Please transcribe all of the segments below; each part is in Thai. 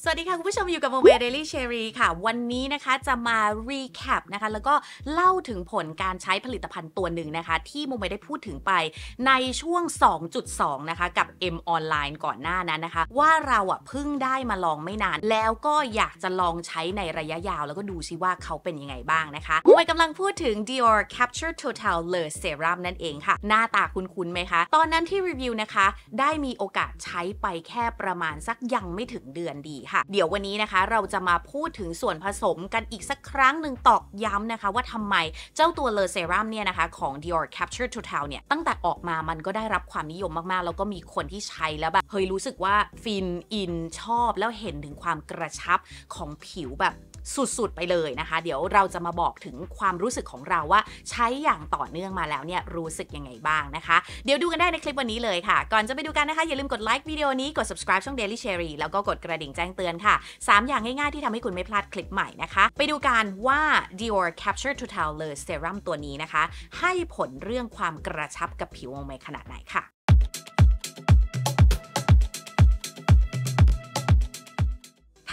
สวัสดีค่ะ คุณผู้ชม อยู่กับโมเวเดลี่เชอรี่ค่ะวันนี้นะคะจะมารีแคปนะคะแล้วก็เล่าถึงผลการใช้ผลิตภัณฑ์ตัวหนึ่งนะคะ ที่โมเวได้พูดถึงไปในช่วง 2.2นะคะกับ M ออนไลน์ก่อนหน้านั้นนะคะ ว่าเราอ่ะเพิ่งได้มาลองไม่นานแล้วก็อยากจะลองใช้ในระยะยาว แล้วก็ดูซิว่าเขาเป็นยังไงบ้างนะคะโมเวกำลังพูดถึง Dior Capture Total l e Serum นั่นเองค่ะ หน้าตาคุ้นๆไหมคะตอนนั้นที่รีวิวนะคะได้มีโอกาสใช้ไปแค่ประมาณสักยังไม่ถึงเดือนดีค่ะเดี๋ยววันนี้นะคะเราจะมาพูดถึงส่วนผสมกันอีกสักครั้งหนึ่งตอกย้ำนะคะ ว่าทำไมเจ้าตัวเลอเซรั่มเนี่ยนะคะ ของ Dior Capture Total เนี่ย ตั้งแต่ออกมามันก็ได้รับความนิยมมากๆ แล้วก็มีคนที่ใช้แล้วแบบเฮ้ยรู้สึกว่า ฟิน อิน ชอบแล้วเห็นถึงความกระชับของผิวแบบสุดๆ ไปเลยนะคะ เดี๋ยวเราจะมาบอกถึงความรู้สึกของเราว่าใช้อย่างต่อเนื่องมาแล้วเนี่ยรู้สึกยังไงบ้างนะคะเดี๋ยวดูกันได้ในคลิปวันนี้เลยค่ะ ก่อนจะไปดูกันนะคะ อย่าลืมกดไลค์วิดีโอนี้กด subscribe ช่อง Daily Cherry แล้วก็กดกระดิ่งแจ้งเตือนค่ะ 3 อย่างง่ายๆที่ทำให้คุณไม่พลาดคลิปใหม่นะคะ ไปดูกันว่า Dior Capture to Tell Le Serum ตัวนี้นะคะ ให้ผลเรื่องความกระชับกับผิวออกมขนาดไหนค่ะ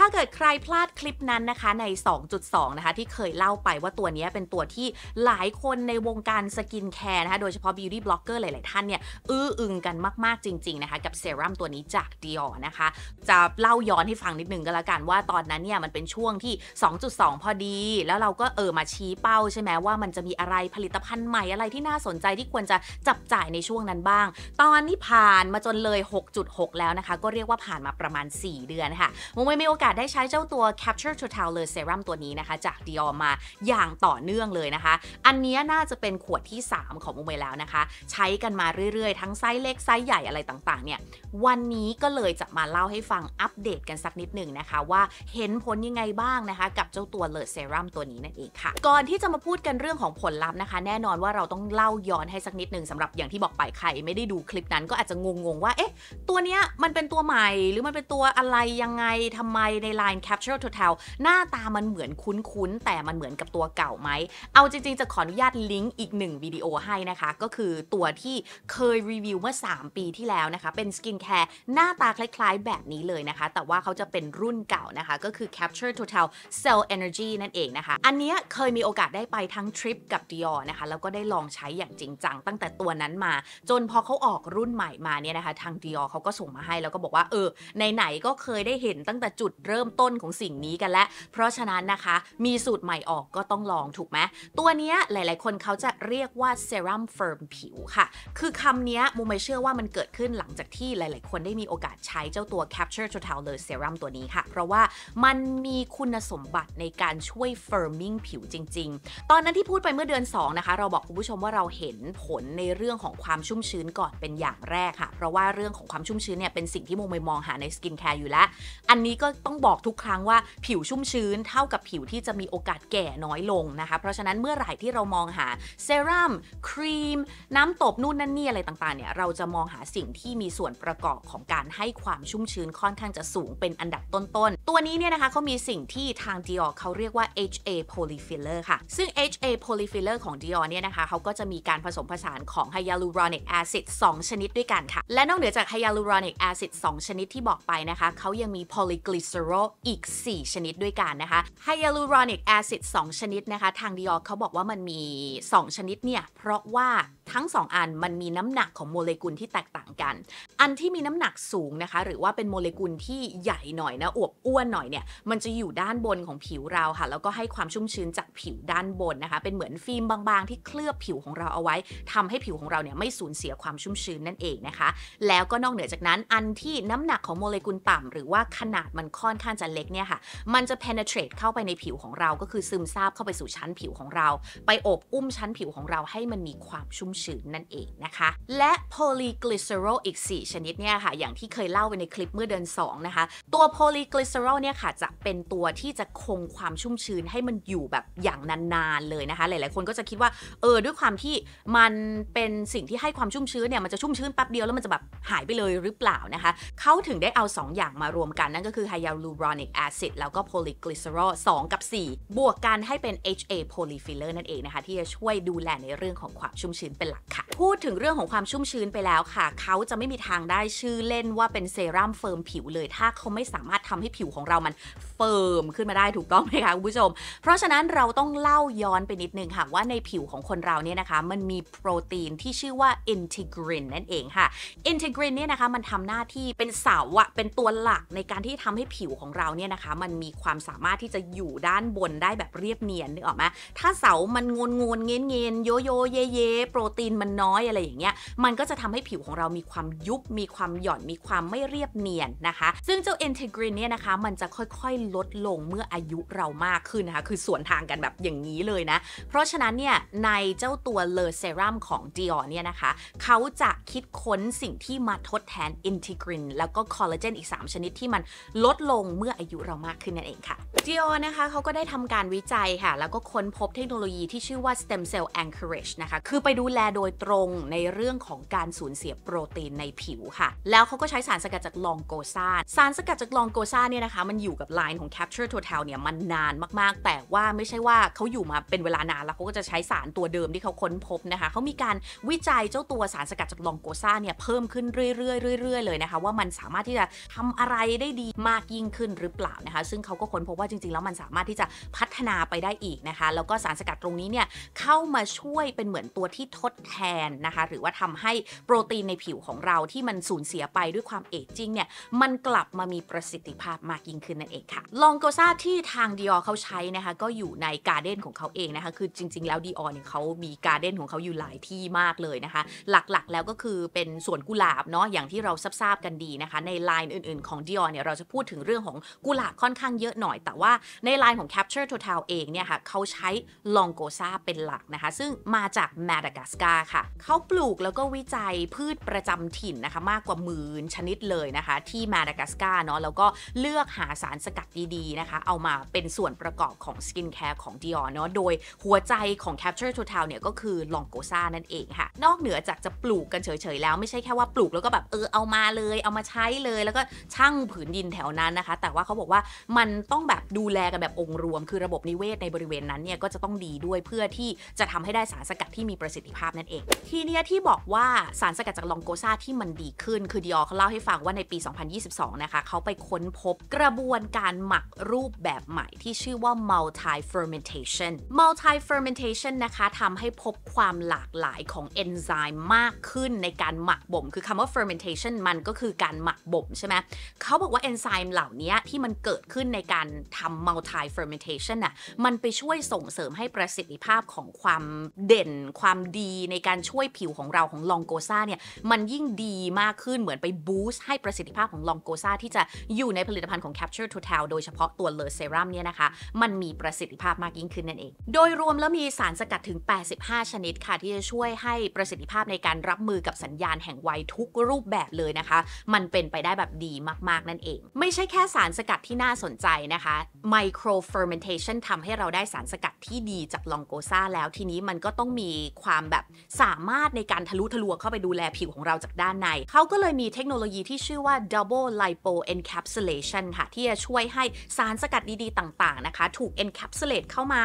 ถ้าเกิดใครพลาดคลิปนั้นนะคะใน 2.2 นะคะ ที่เคยเล่าไปว่าตัวนี้เป็นตัวที่หลายคนในวงการสกินแคร์นะคะ โดยเฉพาะบิวตี้บล็อกเกอร์หลายๆท่านเนี่ย อื้ออึงกันมากๆจริงๆ นะคะ กับเซรั่มตัวนี้จากดิออนะคะ จะเล่าย้อนให้ฟังนิดนึงก็แล้วกันว่าตอนนั้นเนี่ยมันเป็นช่วงที่ 2.2 พอดี แล้วเราก็เออมาชี้เป้าใช่ไหมว่ามันจะมีอะไรผลิตภัณฑ์ใหม่อะไรที่น่าสนใจที่ควรจะจับจ่ายในช่วงนั้นบ้าง ตอนนี้ผ่านมาจนเลย 6.6 แล้วนะคะก็เรียกว่าผ่านมาประมาณ 4 เดือนค่ะ มงไม่มีโอกาสาสได้ใช้เจ้าตัว Capture Total เลยเซรั่มตัวนี้นะคะ จาก Dior มาอย่างต่อเนื่องเลยนะคะ อันนี้น่าจะเป็นขวดที่ 3 ของมุมเวแล้วนะคะ ใช้กันมาเรื่อยๆ ทั้งไซส์เล็กไซส์ใหญ่อะไรต่างๆเนี่ย วันนี้ก็เลยจะมาเล่าให้ฟังอัปเดตกันสักนิดหนึ่งนะคะ ว่าเห็นผลยังไงบ้างนะคะ กับเจ้าตัวเลอเซรั่มตัวนี้นั่นเองค่ะ ก่อนที่จะมาพูดกันเรื่องของผลลัพธ์นะคะ แน่นอนว่าเราต้องเล่าย้อนให้สักนิดหนึ่งสำหรับอย่างที่บอกไปใคร ไม่ได้ดูคลิปนั้นก็อาจจะงงๆ ว่าเอ๊ะตัวเนี้ยมันเป็นตัวใหม่หรือมันเป็นตัวอะไรยังไงทำไมใน Line Capture Total หน้าตามันเหมือนคุ้นๆแต่มันเหมือนกับตัวเก่าไหมเอาจริงๆจะขออนุญาตลิงก์อีกหนึ่งวิดีโอให้นะคะ ก็คือตัวที่เคยรีวิวเมื่อ 3 ปีที่แล้วนะคะ เป็นสกินแคร์หน้าตาคล้ายๆแบบนี้เลยนะคะ แต่ว่าเขาจะเป็นรุ่นเก่านะคะ ก็คือ Capture Total Cell Energy นั่นเองนะคะ อันนี้เคยมีโอกาสได้ไปทั้งทริปกับดิออนะคะแล้วก็ได้ลองใช้อย่างจริงจังตั้งแต่ตัวนั้นมา จนพอเขาออกรุ่นใหม่มาเนี่ยนะคะ ทางดิออเขาก็ส่งมาให้แล้วก็บอกว่าเออไหนๆก็เคยได้เห็นตั้งแต่จุดเริ่มต้นของสิ่งนี้กันแล้ว เพราะฉะนั้นนะคะ มีสูตรใหม่ออกก็ต้องลองถูกไหม ตัวเนี้ยหลายๆ คนเขาจะเรียกว่าเซรั่มเฟิร์มผิวค่ะ คือคำนี้มูไม่เชื่อว่ามันเกิดขึ้นหลังจากที่หลายๆ คนได้มีโอกาสใช้เจ้าตัว Capture Total เลยเซรั่มตัวนี้ค่ะเพราะว่ามันมีคุณสมบัติในการช่วยเฟิร์มิ่งผิวจริงๆ ตอนนั้นที่พูดไปเมื่อเดือน2นะคะเราบอกคุณผู้ชมว่าเราเห็นผลในเรื่องของความชุ่มชื้นก่อนเป็นอย่างแรกค่ะ เพราะว่าเรื่องของความชุ่มชื้นเนี่ยเป็นสิ่งที่โมเมมองหาในสกินแคร์อยู่แล้วอันนี้ก็ต้องบอกทุกครั้งว่าผิวชุ่มชื้น เท่ากับผิวที่จะมีโอกาสแก่น้อยลงนะคะเพราะฉะนั้นเมื่อไหร่ที่เรามองหาเซรั่มครีมน้ำตบนู่นนั่นนี่อะไรต่างๆเนี่ยเราจะมองหาสิ่งที่มีส่วนประกอบของการให้ความชุ่มชื้นค่อนข้างจะสูงเป็นอันดับต้นๆต้นตัวนี้เนี่ยนะคะเขามีสิ่งที่ทางดิออเขาเรียกว่า HA polyfiller ค่ะ ซึ่ง HA polyfiller ของดิออเนี่ยนะคะเขาก็จะมีการผสมผสานของ hyaluronic acid 2ชนิดด้วยกันค่ะ และนอกเหนือจาก hyaluronic acid 2ชนิดที่บอกไปนะคะเขายังมี polyglycerol อีก4 ชนิดด้วยกันนะคะ hyaluronic acid 2ชนิดนะคะทางดิออเขาบอกว่ามันมี2 ชนิดเนี่ยเพราะว่าทั้ง2อันมันมีน้ำหนักของโมเลกุลที่แตกต่างกัน อันที่มีน้ำหนักสูงนะคะหรือว่าเป็นโมเลกุลที่ใหญ่หน่อยนะอวบอ้วนหน่อยเนี่ยมันจะอยู่ด้านบนของผิวเราค่ะแล้วก็ให้ความชุ่มชื้นจากผิวด้านบนนะคะเป็นเหมือนฟิล์มบางๆ ที่เคลือบผิวของเราเอาไว้ ทำให้ผิวของเราเนี่ยไม่สูญเสียความชุ่มชื้นนั่นเองนะคะ แล้วก็นอกเหนือจากนั้น อันที่น้ำหนักของโมเลกุลต่ำ หรือว่าขนาดมันค่อนข้างจะเล็กเนี่ยค่ะมันจะ penetrate เข้าไปในผิวของเรา ก็คือซึมซาบเข้าไปสู่ชั้นผิวของเรา ไปอบอุ้มชั้นผิวของเราให้มันมีความชุ่มชื้นนั่นเองนะคะและโพลีกลิเซอรอลอีก 4 ชนิดเนี่ยค่ะอย่างที่เคยเล่าไปในคลิปเมื่อเดือน2นะคะตัวโพลีกลิเซอรอลเนี่ยค่ะจะเป็นตัวที่จะคงความชุ่มชื้น ให้มันอยู่แบบอย่างนานๆเลยนะคะหลายๆคนก็จะคิดว่าเออด้วยความที่มันเป็นสิ่งที่ให้ความชุ่มชื้นเนี่ยมันจะชุ่มชื้นแป๊บเดียวแล้วมันจะแบบหายไปเลยหรือเปล่านะคะเขาถึงได้เอา 2 อย่างมารวมกันนั่นก็คือไฮยาลูรอนิกแอซิดแล้วก็โพลีกลิเซอรอล2กับ 4 บวกกันให้เป็น HA polyfiller นั่นเองนะคะที่จะช่วยดูแลในเรื่องของความชุ่มชื้นเป็นหลักค่ะพูดถึงเรื่องของความชุ่มชื้นไปแล้วค่ะเขาจะไม่มีทางได้ชื่อเล่นว่าเป็นเซรั่มเฟิร์มผิวเลยถ้าเขาไม่สามารถทำให้ผิวของเรามันเฟิร์มขึ้นมาได้ถูกต้องไหมคะคุณผู้ชมเพราะฉะนั้นเราต้องเล่าย้อนไปนิดนึงค่ะ ว่าในผิวของคนเราเนี่ยนะคะ มันมีโปรตีนที่ชื่อว่าอินทิกรินนั่นเองค่ะอินทิกรินเนี่ยนะคะมันทำหน้าที่เป็นเสาอะเป็นตัวหลักในการที่ทำให้ผิวของเราเนี่ยนะคะ มันมีความสามารถที่จะอยู่ด้านบนได้แบบเรียบเนียนนึกออกไหมถ้าเสามันงนงนเงี้ยเงี้ยโยโยเยเยโปรตีนมันน้อยอะไรอย่างเงี้ย มันก็จะทำให้ผิวของเรามีความยุบ มีความหย่อน มีความไม่เรียบเนียนนะคะ ซึ่งเจ้าเอนเทกรินเนี่ยนะคะ มันจะค่อยๆลดลงเมื่ออายุเรามากขึ้นนะคะ คือส่วนทางกันแบบอย่างนี้เลยนะ เพราะฉะนั้นเนี่ยในเจ้าตัวเลอเซรั่มของดิออเนี่ยนะคะ เขาจะคิดค้นสิ่งที่มาทดแทนเอนเทกรินแล้วก็คอลลาเจนอีก 3 ชนิดที่มันลดลงเมื่ออายุเรามากขึ้นนั่นเองค่ะดิออนะคะเขาก็ได้ทำการวิจัยค่ะ แล้วก็ค้นพบเทคโนโลยีที่ชื่อว่า stem cell anchorage นะคะ คือไปดูแลแลโดยตรงในเรื่องของการสูญเสียโปรตีนในผิวค่ะ แล้วเขาก็ใช้สารสกัดจากลองโกซาสารสกัดจากลองโกซาเนี่ยนะคะมันอยู่กับไลน์ของ Capture Total เนี่ยมันนานมากๆ แต่ว่าไม่ใช่ว่าเขาอยู่มาเป็นเวลานาน แล้วเขาก็จะใช้สารตัวเดิมที่เขาค้นพบนะคะ เขามีการวิจัยเจ้าตัวสารสกัดจากลองโกซาเนี่ยเพิ่มขึ้นเรื่อยๆเรื่อยๆเลยนะคะว่ามันสามารถที่จะทำอะไรได้ดีมากยิ่งขึ้นหรือเปล่านะคะซึ่งเขาก็ค้นพบว่าจริงๆแล้วมันสามารถที่จะพัฒนาไปได้อีกนะคะ แล้วก็สารสกัดตรงนี้เนี่ยเข้ามาช่วยเป็นเหมือนตัวที่ทดดแทนนะคะหรือว่าทำให้โปรตีนในผิวของเราที่มันสูญเสียไปด้วยความเอจจิ้งเนี่ยมันกลับมามีประสิทธิภาพมากยิ่งขึ้นนั่นเองค่ะลองโกซาที่ทางดิออเขาใช้นะคะก็อยู่ในการ์เด้นของเขาเองนะคะ คือจริงๆแล้วดิออเนี่ยเขามีการ์เด้นของเขาอยู่หลายที่มากเลยนะคะ หลักๆแล้วก็คือเป็นสวนกุหลาบเนาะอย่างที่เราทราบกันดีนะคะ ในไลน์อื่นๆของดิออเนี่ยเราจะพูดถึงเรื่องของกุหลาบค่อนข้างเยอะหน่อยแต่ว่าในไลน์ของ Capture Total เองเนี่ยค่ะเขาใช้ลองโกซาเป็นหลักนะคะ ซึ่งมาจากมาดากัสกาค่ะเขาปลูกแล้วก็วิจัยพืชประจำถิ่นนะคะมากกว่าหมื่นชนิดเลยนะคะ ที่มาดากัสกาเนาะแล้วก็เลือกหาสารสกัดดีๆนะคะ เอามาเป็นส่วนประกอบของสกินแคร์ของดิออเนาะโดยหัวใจของ Capture Total เนี่ยก็คือลองโกซานั่นเองค่ะ นอกเหนือจากจะปลูกกันเฉยๆแล้วไม่ใช่แค่ว่าปลูกแล้วก็แบบเออเอามาเลย เอามาใช้เลย แล้วก็ช่างผืนดินแถวนั้นนะคะ แต่ว่าเขาบอกว่ามันต้องแบบดูแลกันแบบองค์รวม คือระบบนิเวศในบริเวณนั้นเนี่ยก็จะต้องดีด้วยเพื่อที่จะทำให้ได้สารสกัดที่มีประสิทธิภาพาพนั่นเอง ทีนี้ที่บอกว่าสารสกัดจากลองโกซาที่มันดีขึ้น คือดิออเขาเล่าให้ฟังว่าในปี 2022 นะคะเขาไปค้นพบกระบวนการหมักรูปแบบใหม่ที่ชื่อว่า multi fermentation multi fermentation นะคะทำให้พบความหลากหลายของเอนไซม์มากขึ้นในการหมักบ่ม คือคำว่า fermentation มันก็คือการหมักบ่ม ใช่ไหมเขาบอกว่าเอนไซม์เหล่านี้ที่มันเกิดขึ้นในการทำ multi fermentation น่ะมันไปช่วยส่งเสริมให้ประสิทธิภาพของความเด่น ความดีในการช่วยผิวของเราของลองโกซาเนี่ยมันยิ่งดีมากขึ้นเหมือนไปบูสต์ให้ประสิทธิภาพของลองโกซาที่จะอยู่ในผลิตภัณฑ์ของ Capture Total โดยเฉพาะตัวเลอเซรั่มเนี่ยนะคะ มันมีประสิทธิภาพมากยิ่งขึ้นนั่นเอง โดยรวมแล้วมีสารสกัดถึง 85 ชนิดค่ะที่จะช่วยให้ประสิทธิภาพในการรับมือกับสัญญาณแห่งวัยทุกรูปแบบเลยนะคะ มันเป็นไปได้แบบดีมากๆนั่นเอง ไม่ใช่แค่สารสกัดที่น่าสนใจนะคะ micro fermentation ทำให้เราได้สารสกัดที่ดีจากลองโกซาแล้วทีนี้มันก็ต้องมีความแบบสามารถในการทะลุทะลวงเข้าไปดูแลผิวของเราจากด้านใน เขาก็เลยมีเทคโนโลยีที่ชื่อว่า double lipo encapsulation ค่ะ ที่จะช่วยให้สารสกัดดีๆ ต่างๆนะคะ ถูก encapsulate เข้ามา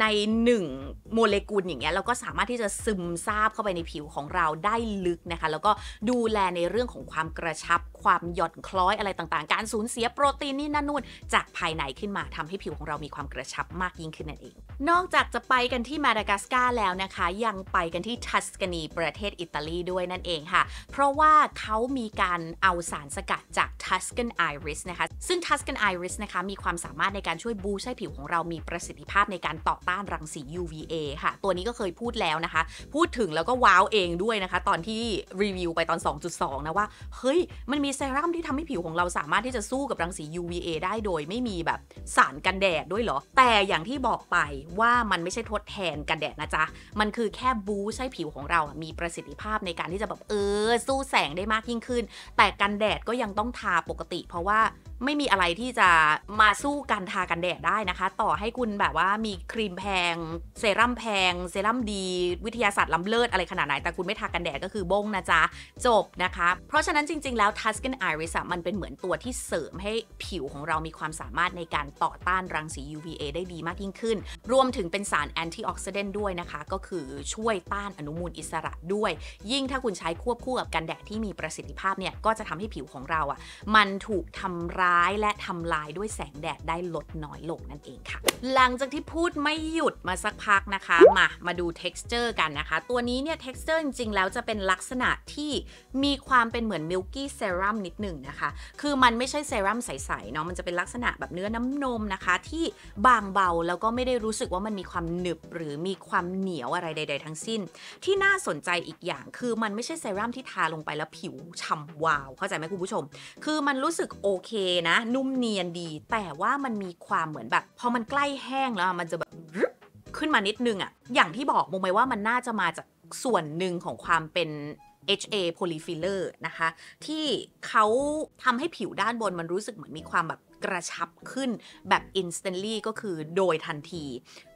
ใน 1 โมเลกุลอย่างเงี้ยแล้วก็สามารถที่จะซึมซาบเข้าไปในผิวของเราได้ลึกนะคะ แล้วก็ดูแลในเรื่องของความกระชับ ความหย่อนคล้อยอะไรต่างๆ การสูญเสียโปรตีนนี่นั่นนู่น จากภายในขึ้นมาทำให้ผิวของเรามีความกระชับมากยิ่งขึ้นนั่นเอง นอกจากจะไปกันที่มาดากัสการ์แล้วนะคะ ยังไปกันที่ทัสกานีประเทศอิตาลีด้วยนั่นเองค่ะ เพราะว่าเขามีการเอาสารสกัดจากทัสกันไอริสนะคะ ซึ่งทัสกันไอริสนะคะ มีความสามารถในการช่วยบูใช้ผิวของเรามีประสิทธิภาพในการต่อต้านรังสี UVA ค่ะ ตัวนี้ก็เคยพูดแล้วนะคะ พูดถึงแล้วก็ว้าวเองด้วยนะคะ ตอนที่รีวิวไปตอน 2.2 นะว่า เฮ้ย มันมีเซรั่มที่ทำให้ผิวของเราสามารถที่จะสู้กับรังสี UVA ได้โดยไม่มีแบบสารกันแดดด้วยเหรอ แต่อย่างที่บอกไปว่ามันไม่ใช่ทดแทนกันแดดนะจ๊ะ มันคือแค่บูสใช้ผิวของเรามีประสิทธิภาพในการที่จะแบบเออสู้แสงได้มากยิ่งขึ้น แต่กันแดดก็ยังต้องทาปกติเพราะว่าไม่มีอะไรที่จะมาสู้กันทากันแดดได้นะคะ ต่อให้คุณแบบว่ามีครีมแพง เซรั่มแพง เซรั่มดี วิทยาศาสตร์ล้ำเลิศอะไรขนาดไหน แต่คุณไม่ทากันแดดก็คือบงนะจ๊ะ จบนะคะ เพราะฉะนั้นจริงๆแล้ว Tuscan Iris มันเป็นเหมือนตัวที่เสริมให้ผิวของเรามีความสามารถในการต่อต้านรังสี UVA ได้ดีมากยิ่งขึ้น รวมถึงเป็นสารแอนตี้ออกซิเดนต์ด้วยนะคะ ก็คือช่วยต้านอนุมูลอิสระด้วย ยิ่งถ้าคุณใช้ควบคู่กับกันแดดที่มีประสิทธิภาพเนี่ยก็จะทำให้ผิวของเราอะ่ะมันถูกทำร้ร้ายและทำลายด้วยแสงแดด ได้ลดน้อยลงนั่นเองค่ะ หลังจากที่พูดไม่หยุดมาสักพักนะคะ มามาดู texture กันนะคะ ตัวนี้เนี่ย texture จริง ๆ แล้วจะเป็นลักษณะที่มีความเป็นเหมือน milky serum นิดหนึ่งนะคะ คือมันไม่ใช่เซรั่มใสๆเนาะมันจะเป็นลักษณะแบบเนื้อน้ำนมนะคะ ที่บางเบาแล้วก็ไม่ได้รู้สึกว่ามันมีความหนึบหรือมีความเหนียวอะไรใดๆ ทั้งสิ้นที่น่าสนใจอีกอย่างคือมันไม่ใช่เซรั่มที่ทาลงไปแล้วผิวฉ่ำวาวเข้าใจไหมคุณผู้ชม คือมันรู้สึกโอเคนะนุ่มเนียนดีแต่ว่ามันมีความเหมือนแบบพอมันใกล้แห้งแล้วมันจะแบบขึ้นมานิดนึงอะอย่างที่บอกมงไปว่ามันน่าจะมาจากส่วนหนึ่งของความเป็น HA polyfiller นะคะที่เขาทำให้ผิวด้านบนมันรู้สึกเหมือนมีความแบบกระชับขึ้นแบบ instantly ก็คือโดยทันที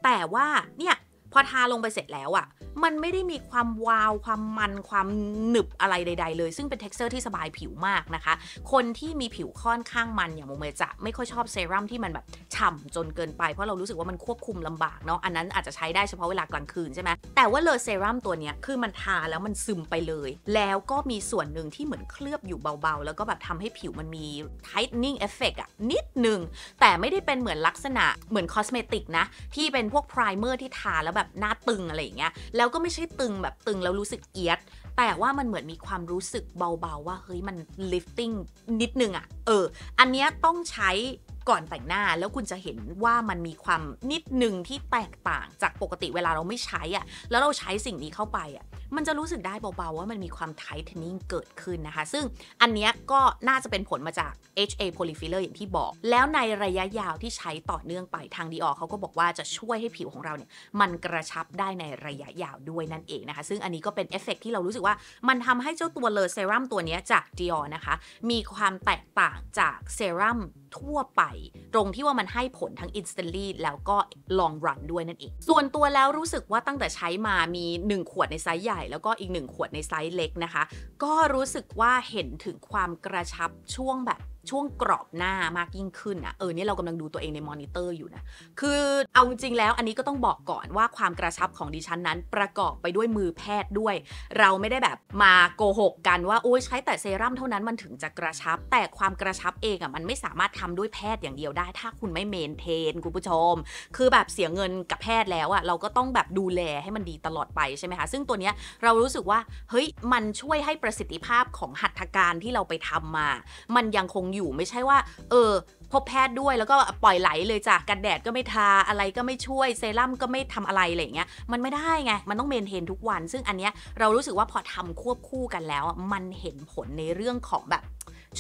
แต่ว่าเนี่ยพอทาลงไปเสร็จแล้วอะ่ะ มันไม่ได้มีความวาวความมันความหนึบอะไรใด ๆ เลยซึ่งเป็นเท็กเจอร์ที่สบายผิวมากนะคะ คนที่มีผิวค่อนข้างมันอย่างโมเมจะไม่ค่อยชอบเซรั่มที่มันแบบฉ่าจนเกินไปเพราะเรารู้สึกว่ามันควบคุมลำบากเนาะอันนั้นอาจจะใช้ได้เฉพาะเวลากลางคืนใช่ไหมแต่ว่าเลอเซรั่มตัวเนี้ยคือมันทาแล้วมันซึมไปเลย แล้วก็มีส่วนหนึ่งที่เหมือนเคลือบอยู่เบา ๆ แล้วก็แบบทำให้ผิวมันมี tightening effect อะนิดนึงแต่ไม่ได้เป็นเหมือนลักษณะเหมือนคอสเมติกนะที่เป็นพวกไพรเมอร์ที่ทาแล้วแบแบบหน้าตึงอะไรอย่างเงี้ย แล้วก็ไม่ใช่ตึงแบบตึงแล้วรู้สึกเอียด แต่ว่ามันเหมือนมีความรู้สึกเบาๆว่าเฮ้ยมัน lifting นิดนึงอะ่ะ เออ อันเนี้ยต้องใช้ก่อนแต่งหน้าแล้วคุณจะเห็นว่ามันมีความนิด นึงที่แตกต่างจากปกติเวลาเราไม่ใช้อะ่ะ แล้วเราใช้สิ่งนี้เข้าไปอ่ะมันจะรู้สึกได้เบาๆว่ามันมีความไทเทนิ่งเกิดขึ้นนะคะ ซึ่งอันนี้ก็น่าจะเป็นผลมาจาก HA polyfiller อย่างที่บอกแล้วในระยะยาวที่ใช้ต่อเนื่องไปทางดีออเขาก็บอกว่าจะช่วยให้ผิวของเราเนี่ยมันกระชับได้ในระยะยาวด้วยนั่นเองนะคะ ซึ่งอันนี้ก็เป็นเอฟเฟกที่เรารู้สึกว่ามันทำให้เจ้าตัวเลอเซรั่มตัวนี้จากดีออนะคะ มีความแตกต่างจากเซรั่มทั่วไปตรงที่ว่ามันให้ผลทั้ง instantly แล้วก็ long run ด้วยนั่นเองส่วนตัวแล้วรู้สึกว่าตั้งแต่ใช้มามี 1 ขวดในไซส์ใหญ่ญ่แล้วก็อีกหนึ่งขวดในไซส์เล็กนะคะ ก็รู้สึกว่าเห็นถึงความกระชับช่วงแบบช่วงกรอบหน้ามากยิ่งขึ้นอ่ะเออเนี่ยเรากำลังดูตัวเองในมอนิเตอร์อยู่นะ คือเอาจริงแล้วอันนี้ก็ต้องบอกก่อนว่าความกระชับของดิฉันนั้น ประกอบไปด้วยมือแพทย์ด้วย เราไม่ได้แบบมาโกหกกันว่าโอ้ยใช้แต่เซรั่มเท่านั้นมันถึงจะกระชับ แต่ความกระชับเองอ่ะ มันไม่สามารถทำด้วยแพทย์อย่างเดียวได้ ถ้าคุณไม่เมนเทนคุณผู้ชม คือแบบเสียเงินกับแพทย์แล้วอ่ะเราก็ต้องแบบดูแลให้มันดีตลอดไปใช่ไหมคะ ซึ่งตัวเนี้ยเรารู้สึกว่าเฮ้ยมันช่วยให้ประสิทธิภาพของหัตถการที่เราไปทำมา มันยังคงอยอยู่ไม่ใช่ว่า เออพบแพทย์ด้วยแล้วก็ปล่อยไหลเลยจ้ะกันแดดก็ไม่ทาอะไรก็ไม่ช่วยเซรั่มก็ไม่ทำอะไรอะไรเงี้ยมันไม่ได้ไง มันต้องเมนเทนทุกวัน ซึ่งอันเนี้ยเรารู้สึกว่าพอทำควบคู่กันแล้ว มันเห็นผลในเรื่องของแบบ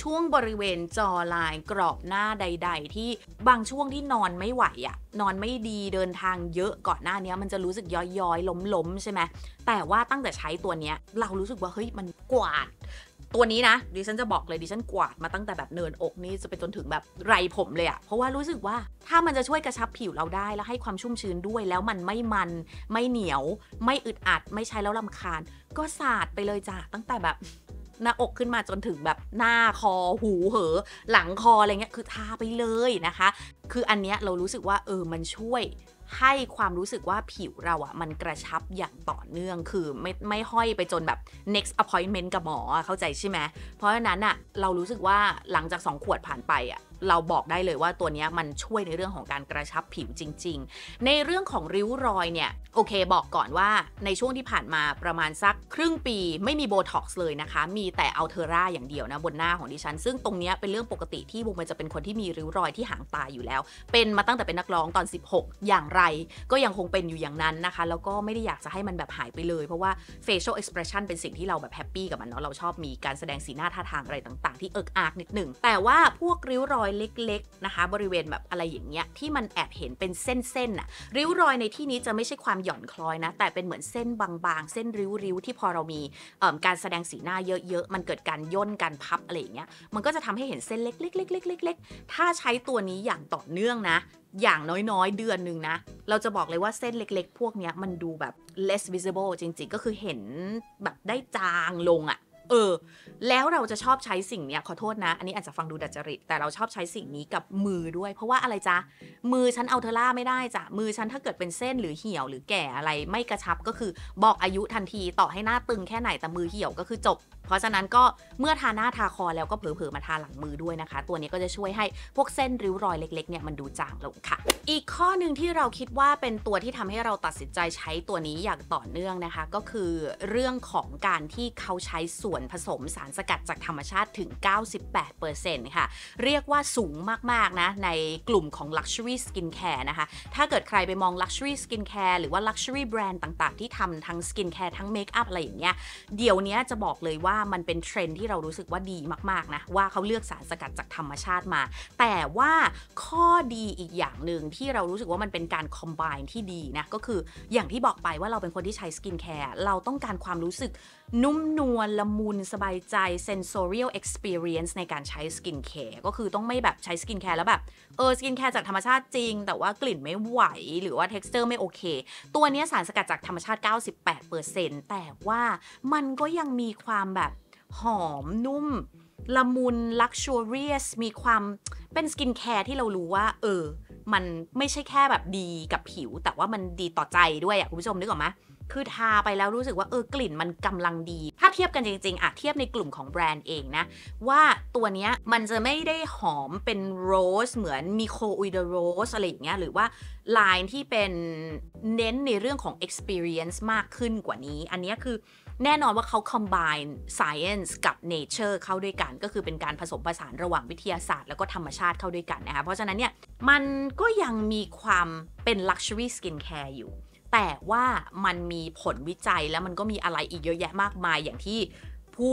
ช่วงบริเวณจอลายกรอบหน้าใดๆ ที่บางช่วงที่นอนไม่ไหวอ่ะนอนไม่ดีเดินทางเยอะก่อนหน้านี้มันจะรู้สึกย้อยๆล้มๆ ใช่ไหมแต่ว่าตั้งแต่ใช้ตัวเนี้ยเรารู้สึกว่าเฮ้ยมันกวาดตัวนี้นะดิฉันจะบอกเลยดิฉันกวาดมาตั้งแต่แบบเนินอกนี่จะไปจนถึงแบบไรผมเลยอะเพราะว่ารู้สึกว่าถ้ามันจะช่วยกระชับผิวเราได้แล้วให้ความชุ่มชื้นด้วยแล้วมันไม่มัน ไม่เหนียว ไม่อึดอัดไม่ใช้แล้วลำคาญ ก็สาดไปเลยจ้ะตั้งแต่แบบหน้าอกขึ้นมาจนถึงแบบหน้าคอหูเหอ หลังคอ อะไรเงี้ยคือทาไปเลยนะคะ คืออันเนี้ยเรารู้สึกว่าเออมันช่วยให้ความรู้สึกว่าผิวเราอะมันกระชับอย่างต่อเนื่องคือไม่ไม่ห้อยไปจนแบบ next appointment กับหมอเข้าใจใช่ไหม เพราะฉะนั้นอะเรารู้สึกว่าหลังจาก 2 ขวดผ่านไปอะเราบอกได้เลยว่าตัวนี้มันช่วยในเรื่องของการกระชับผิวจริงๆ ในเรื่องของริ้วรอยเนี่ย โอเคบอกก่อนว่าในช่วงที่ผ่านมาประมาณสัก ครึ่งปีไม่มีโบท็อกซ์เลยนะคะ มีแต่เอาเทอร่าอย่างเดียวนะบนหน้าของดิฉัน ซึ่งตรงนี้เป็นเรื่องปกติที่บุมมจะเป็นคนที่มีริ้วรอยที่หางตาอยู่แล้ว เป็นมาตั้งแต่เป็นนักร้องตอน 16 อย่างไร ก็ยังคงเป็นอยู่อย่างนั้นนะคะแล้วก็ไม่ได้อยากจะให้มันแบบหายไปเลย เพราะว่า facial expression เป็นสิ่งที่เราแบบแฮปปี้กับมันเนาะเราชอบมีการแสดงสีหน้าท่าทางอะไรต่าง ๆที่เอิกอากนิดหนึ่งแต่ว่าพวกริ้วรอยอยเล็ก ๆ นะคะบริเวณแบบอะไรอย่างเงี้ยที่มันแอบเห็นเป็นเส้นๆน่ะริ้วรอยในที่นี้จะไม่ใช่ความหย่อนคล้อยนะ แต่เป็นเหมือนเส้นบางๆ เส้นริ้วๆ ที่พอเรามีการแสดงสีหน้าเยอะๆมันเกิดการย่นการพับอะไรอย่างเงี้ยมันก็จะทำให้เห็นเส้นเล็กๆๆๆๆ ถ้าใช้ตัวนี้อย่างต่อเนื่องนะ อย่างน้อยๆเดือนหนึ่งนะเราจะบอกเลยว่าเส้นเล็ก ๆ พวกนี้มันดูแบบ less visible จริง ๆ ก็คือเห็นแบบได้จางลงอะเออแล้วเราจะชอบใช้สิ่งเนี้ยขอโทษนะ อันนี้อาจจะฟังดูดัจจริต แต่เราชอบใช้สิ่งนี้กับมือด้วยเพราะว่าอะไรจ๊ะ มือฉันเอาเทล่าไม่ได้จ้ะมือฉันถ้าเกิดเป็นเส้นหรือเหี่ยวหรือแก่อะไร ไม่กระชับก็คือบอกอายุทันทีต่อให้หน้าตึงแค่ไหนแต่มือเหี่ยวก็คือจบ เพราะฉะนั้นก็เมื่อทาหน้าทาคอแล้วก็เผลอๆมาทาหลังมือด้วยนะคะ ตัวนี้ก็จะช่วยให้พวกเส้นริ้วรอยเล็กๆเนี่ยมันดูจางลงค่ะ อีกข้อหนึ่งที่เราคิดว่าเป็นตัวที่ทำให้เราตัดสินใจใช้ตัวนี้อย่างต่อเนื่องนะคะ ก็คือเรื่องของการที่เขาใช้ส่วนผสมสารสกัดจากธรรมชาติถึง 98%ค่ะเรียกว่าสูงมากๆนะในกลุ่มของ Luxury Skincare นะคะ ถ้าเกิดใครไปมอง Luxury Skincare หรือว่า Luxury Brand ต่างๆ ที่ทำทั้ง Skincare ทั้ง Makeup อะไรอย่างเงี้ยเดี๋ยวนี้จะบอกเลยว่ามันเป็นเทรนที่เรารู้สึกว่าดีมากๆนะว่าเขาเลือกสารสกัดจากธรรมชาติมา แต่ว่าข้อดีอีกอย่างหนึ่งที่เรารู้สึกว่ามันเป็นการคอมไบน์ที่ดีนะก็คืออย่างที่บอกไปว่าเราเป็นคนที่ใช้สกินแคร์เราต้องการความรู้สึกนุ่มนวลละมุนสบายใจ sensorial experience ในการใช้สกินแคร์ก็คือต้องไม่แบบใช้สกินแคร์แล้วแบบเออสกินแคร์จากธรรมชาติจริง แต่ว่ากลิ่นไม่ไหวหรือว่า texture ไม่โอเค ตัวนี้สารสกัดจากธรรมชาติ 98%แต่ว่ามันก็ยังมีความแบบหอมนุ่มละมุน luxurious มีความเป็นสกินแคร์ที่เรารู้ว่าเออมันไม่ใช่แค่แบบดีกับผิว แต่ว่ามันดีต่อใจด้วยอะคุณผู้ชมนึกออกไหมคือทาไปแล้วรู้สึกว่าเออกลิ่นมันกำลังดี ถ้าเทียบกันจริงๆอะเทียบในกลุ่มของแบรนด์เองนะ ว่าตัวเนี้ยมันจะไม่ได้หอมเป็นโรสเหมือนมีโคอุยเดโรสอะไรอย่างเงี้ยหรือว่าไลน์ที่เป็นเน้นในเรื่องของ experience มากขึ้นกว่านี้ อันนี้คือแน่นอนว่าเขา combine science กับ nature เข้าด้วยกัน ก็คือเป็นการผสมผสานระหว่างวิทยาศาสตร์แล้วก็ธรรมชาติเข้าด้วยกันนะคะเพราะฉะนั้นเนี่ยมันก็ยังมีความเป็น luxury skincare อยู่แต่ว่ามันมีผลวิจัยแล้วมันก็มีอะไรอีกเยอะแยะมากมายอย่างที่พู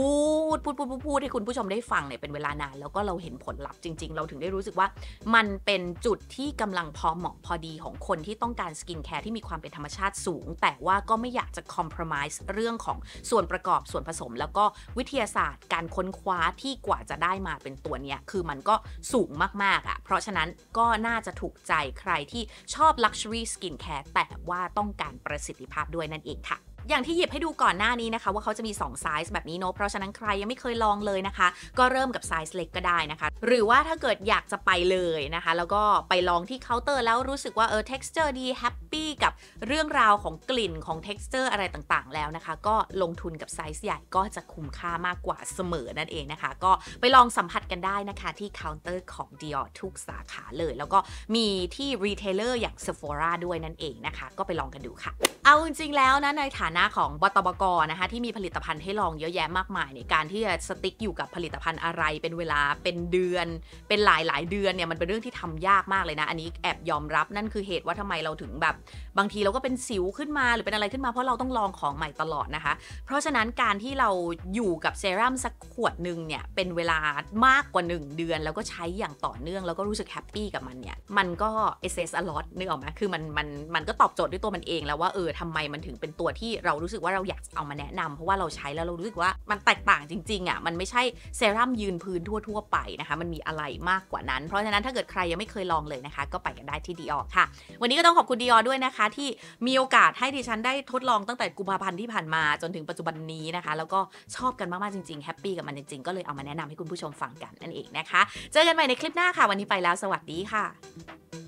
ดพูดพูดพูดให้คุณผู้ชมได้ฟังเนี่ยเป็นเวลานานแล้วก็เราเห็นผลลัพธ์จริงๆ เราถึงได้รู้สึกว่ามันเป็นจุดที่กำลังพอเหมาะพอดีของคนที่ต้องการสกินแคร์ที่มีความเป็นธรรมชาติสูง แต่ว่าก็ไม่อยากจะคอมเพลมไพรส์เรื่องของส่วนประกอบส่วนผสมแล้วก็วิทยาศาสตร์การค้นคว้าที่กว่าจะได้มาเป็นตัวเนี้ยคือมันก็สูงมากๆอะ่ะเพราะฉะนั้นก็น่าจะถูกใจใครที่ชอบลัชัวรี่สกินแคร์แต่ว่าต้องการประสิทธิภาพด้วยนั่นเองค่ะอย่างที่หยิบให้ดูก่อนหน้านี้นะคะว่าเขาจะมี2ไซส์แบบนี้เนาะเพราะฉะนั้นใครยังไม่เคยลองเลยนะคะ ก็เริ่มกับไซส์เล็กก็ได้นะคะ หรือว่าถ้าเกิดอยากจะไปเลยนะคะ แล้วก็ไปลองที่เคาน์เตอร์แล้วรู้สึกว่าเออ texture ดี happy ปี้กับเรื่องราวของกลิ่นของเท็กซ์เจอร์อะไรต่างๆแล้วนะคะ ก็ลงทุนกับไซส์ใหญ่ ก็จะคุ้มค่ามากกว่าเสมอนั่นเองนะคะ ก็ไปลองสัมผัสกันได้นะคะที่เคาน์เตอร์ของ Dior ทุกสาขาเลย แล้วก็มีที่ รีเทลเลอร์อย่าง Sephora ด้วยนั่นเองนะคะ ก็ไปลองกันดูค่ะ เอาจริงๆ แล้ว นะ ในฐานะของบตบกนะคะที่มีผลิตภัณฑ์ให้ลองเยอะแยะมากมายในการที่จะสติ๊กอยู่กับผลิตภัณฑ์อะไรเป็นเวลาเป็นเดือนเป็นหลายๆเดือนเนี่ยมันเป็นเรื่องที่ทำยากมากเลยนะอันนี้แอบยอมรับนั่นคือเหตุว่าทำไมเราถึงแบบบางทีเราก็เป็นสิวขึ้นมาหรือเป็นอะไรขึ้นมา เพราะเราต้องลองของใหม่ตลอดนะคะ เพราะฉะนั้นการที่เราอยู่กับเซรั่มสักขวดหนึ่งเนี่ยเป็นเวลามากกว่า 1 เดือน แล้วก็ใช้อย่างต่อเนื่องแล้วก็รู้สึกแฮปปี้กับมันเนี่ย มันก็เอเซสอะลอตนึกออกไหมคือมันมันมันก็ตอบโจทย์ด้วยตัวมันเองแล้วว่าเออทำไมมันถึงเป็นตัวที่เรารู้สึกว่าเราอยากเอามาแนะนำ เพราะว่าเราใช้แล้วเรารู้สึกว่ามันแตกต่างจริงๆอะ่ะมันไม่ใช่เซรั่มยืนพื้นทั่วๆไปนะคะมันมีอะไรมากกว่านั้น เพราะฉะนั้นถ้าเกิดใครยังไม่เคยลองเลยนะคะ ก็ไปกันได้ที่ดีออค่ะ วันนี้ก็ต้องขอบคุณดีออด้วยนะคะ ที่มีโอกาสให้ดิฉันได้ทดลองตั้งแต่กุมภาพันธ์ที่ผ่านมา จนถึงปัจจุบันนี้นะคะ แล้วก็ชอบกันมาก ๆ จริง ๆ แฮปปี้กับมันจริงๆก็เลยเอามาแนะนำให้คุณผู้ชมฟังกันนั่นเองนะคะ เจอกันใหม่ในคลิปหน้าค่ะวันนี้ไปแล้วสวัสดีค่ะ